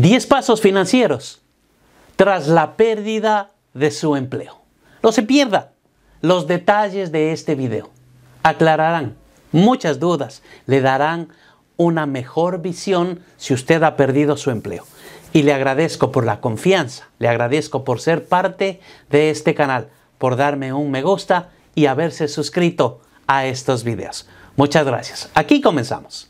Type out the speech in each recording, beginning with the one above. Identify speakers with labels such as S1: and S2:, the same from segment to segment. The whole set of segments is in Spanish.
S1: 10 pasos financieros tras la pérdida de su empleo. No se pierda los detalles de este video. Aclararán muchas dudas, le darán una mejor visión si usted ha perdido su empleo. Y le agradezco por la confianza, le agradezco por ser parte de este canal, por darme un me gusta y haberse suscrito a estos videos. Muchas gracias. Aquí comenzamos.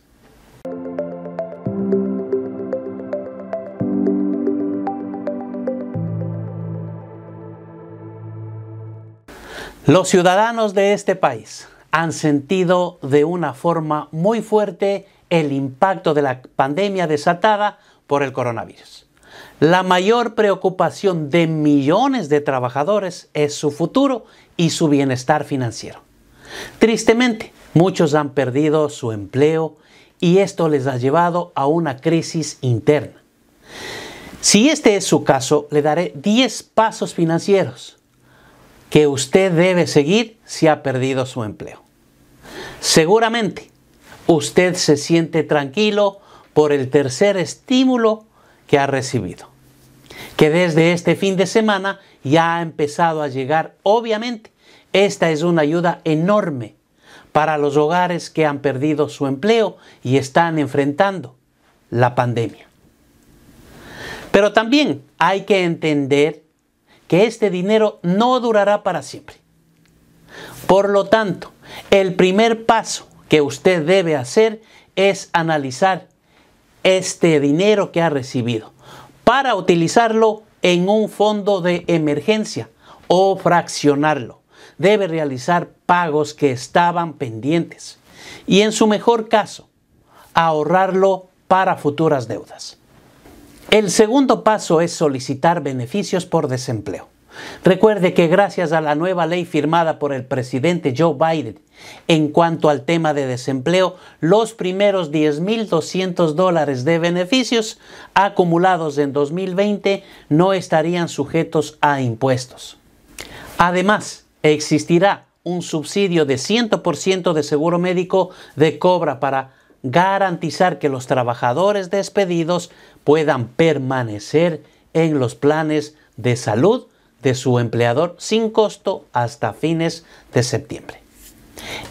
S1: Los ciudadanos de este país han sentido de una forma muy fuerte el impacto de la pandemia desatada por el coronavirus. La mayor preocupación de millones de trabajadores es su futuro y su bienestar financiero. Tristemente, muchos han perdido su empleo y esto les ha llevado a una crisis interna. Si este es su caso, le daré 10 pasos financieros que usted debe seguir si ha perdido su empleo. Seguramente usted se siente tranquilo por el tercer estímulo que ha recibido, que desde este fin de semana ya ha empezado a llegar. Obviamente, esta es una ayuda enorme para los hogares que han perdido su empleo y están enfrentando la pandemia. Pero también hay que entender que este dinero no durará para siempre. Por lo tanto, el primer paso que usted debe hacer es analizar este dinero que ha recibido para utilizarlo en un fondo de emergencia o fraccionarlo. Debe realizar pagos que estaban pendientes y en su mejor caso, ahorrarlo para futuras deudas. El segundo paso es solicitar beneficios por desempleo. Recuerde que gracias a la nueva ley firmada por el presidente Joe Biden en cuanto al tema de desempleo, los primeros 10.200 dólares de beneficios acumulados en 2020 no estarían sujetos a impuestos. Además, existirá un subsidio de 100% de seguro médico de cobra para garantizar que los trabajadores despedidos puedan permanecer en los planes de salud de su empleador sin costo hasta fines de septiembre.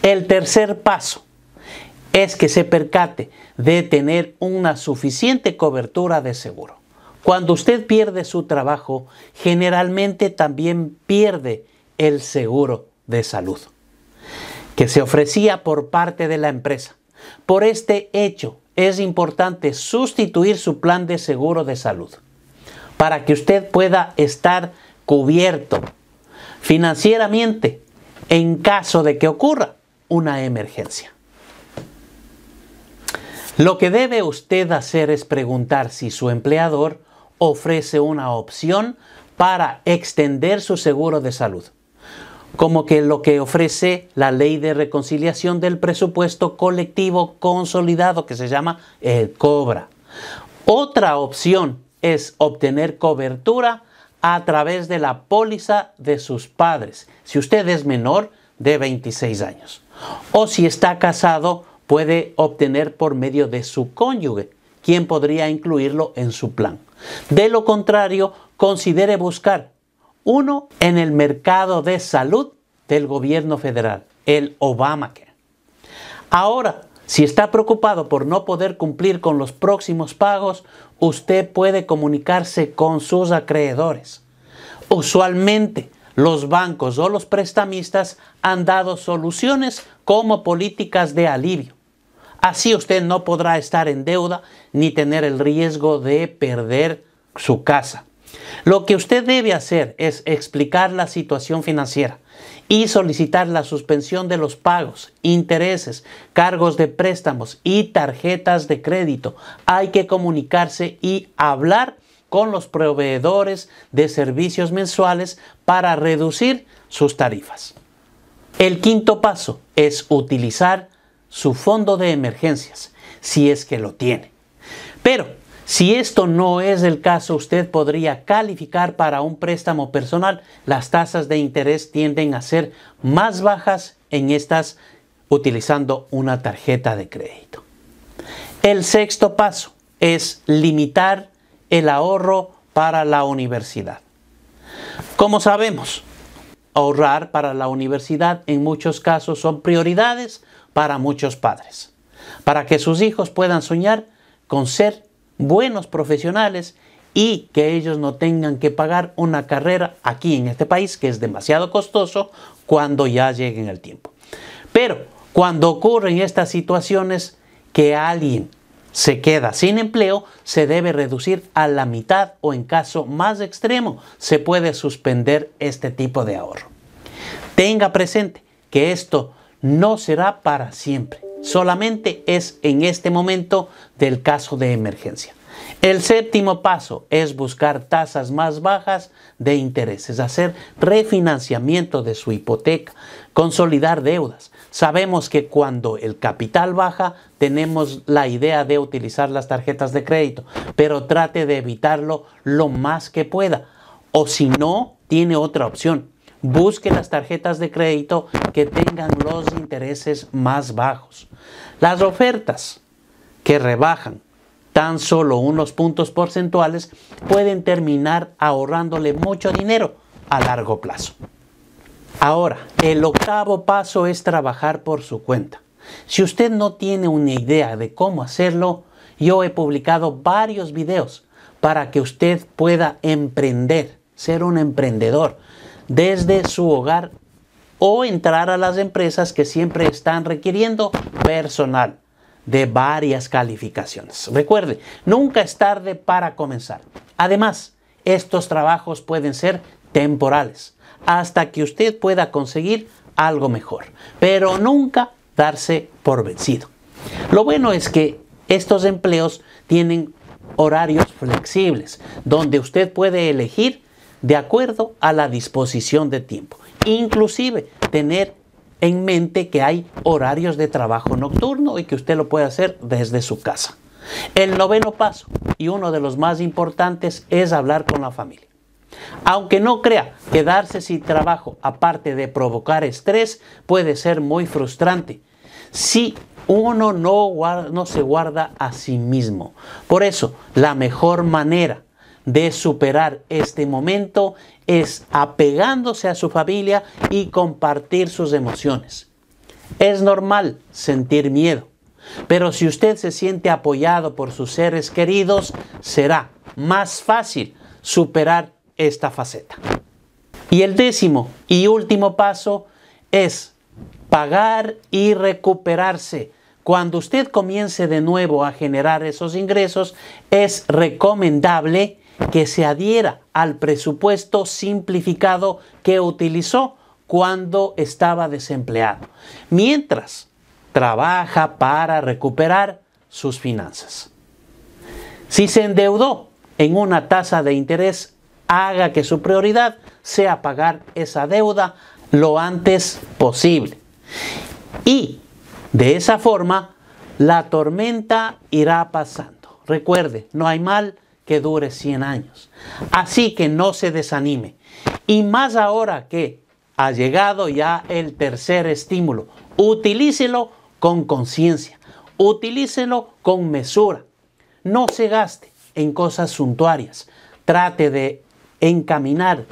S1: El tercer paso es que se percate de tener una suficiente cobertura de seguro. Cuando usted pierde su trabajo, generalmente también pierde el seguro de salud que se ofrecía por parte de la empresa. Por este hecho, es importante sustituir su plan de seguro de salud para que usted pueda estar cubierto financieramente en caso de que ocurra una emergencia. Lo que debe usted hacer es preguntar si su empleador ofrece una opción para extender su seguro de salud como que lo que ofrece la ley de reconciliación del presupuesto colectivo consolidado que se llama el eh, COBRA. Otra opción es obtener cobertura a través de la póliza de sus padres, si usted es menor de 26 años. O si está casado, puede obtener por medio de su cónyuge, quien podría incluirlo en su plan. De lo contrario, considere buscar uno, en el mercado de salud del gobierno federal, el Obamacare. Ahora, si está preocupado por no poder cumplir con los próximos pagos, usted puede comunicarse con sus acreedores. Usualmente, los bancos o los prestamistas han dado soluciones como políticas de alivio. Así usted no podrá estar en deuda ni tener el riesgo de perder su casa. Lo que usted debe hacer es explicar la situación financiera y solicitar la suspensión de los pagos, intereses, cargos de préstamos y tarjetas de crédito. Hay que comunicarse y hablar con los proveedores de servicios mensuales para reducir sus tarifas. El quinto paso es utilizar su fondo de emergencias, si es que lo tiene. Pero si esto no es el caso, usted podría calificar para un préstamo personal. Las tasas de interés tienden a ser más bajas en estas utilizando una tarjeta de crédito. El sexto paso es limitar el ahorro para la universidad. Como sabemos, ahorrar para la universidad en muchos casos son prioridades para muchos padres, para que sus hijos puedan soñar con ser buenos profesionales y que ellos no tengan que pagar una carrera aquí en este país que es demasiado costoso cuando ya lleguen el tiempo. Pero cuando ocurren estas situaciones que alguien se queda sin empleo, se debe reducir a la mitad o en caso más extremo se puede suspender este tipo de ahorro. Tenga presente que esto no será para siempre solamente es en este momento del caso de emergencia. El séptimo paso es buscar tasas más bajas de intereses, hacer refinanciamiento de su hipoteca, consolidar deudas. Sabemos que cuando el capital baja tenemos la idea de utilizar las tarjetas de crédito, pero trate de evitarlo lo más que pueda. O si no, tiene otra opción, Busque las tarjetas de crédito que tengan los intereses más bajos. Las ofertas que rebajan tan solo unos puntos porcentuales pueden terminar ahorrándole mucho dinero a largo plazo. Ahora, el octavo paso es trabajar por su cuenta. Si usted no tiene una idea de cómo hacerlo, yo he publicado varios videos para que usted pueda emprender, ser un emprendedor, desde su hogar o entrar a las empresas que siempre están requiriendo personal de varias calificaciones. Recuerde, nunca es tarde para comenzar. Además, estos trabajos pueden ser temporales hasta que usted pueda conseguir algo mejor, pero nunca darse por vencido. Lo bueno es que estos empleos tienen horarios flexibles, donde usted puede elegir de acuerdo a la disposición de tiempo. Inclusive tener en mente que hay horarios de trabajo nocturno y que usted lo puede hacer desde su casa. El noveno paso, y uno de los más importantes, es hablar con la familia. Aunque no crea, quedarse sin trabajo, aparte de provocar estrés, puede ser muy frustrante si uno no, no se guarda a sí mismo. Por eso, la mejor manera de superar este momento es apegándose a su familia y compartir sus emociones. Es normal sentir miedo, pero si usted se siente apoyado por sus seres queridos, será más fácil superar esta faceta. Y el décimo y último paso es pagar y recuperarse. Cuando usted comience de nuevo a generar esos ingresos, es recomendable que se adhiera al presupuesto simplificado que utilizó cuando estaba desempleado, mientras trabaja para recuperar sus finanzas. Si se endeudó en una tasa de interés, haga que su prioridad sea pagar esa deuda lo antes posible. Y de esa forma, la tormenta irá pasando. Recuerde, no hay mal que dure 100 años. Así que no se desanime. Y más ahora que ha llegado ya el tercer estímulo, utilícelo con conciencia, utilícelo con mesura. No se gaste en cosas suntuarias. Trate de encaminar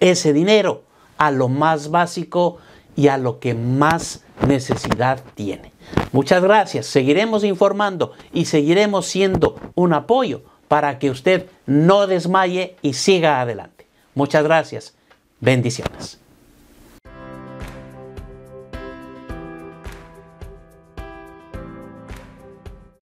S1: ese dinero a lo más básico y a lo que más necesidad tiene. Muchas gracias. Seguiremos informando y seguiremos siendo un apoyo para que usted no desmaye y siga adelante. Muchas gracias. Bendiciones.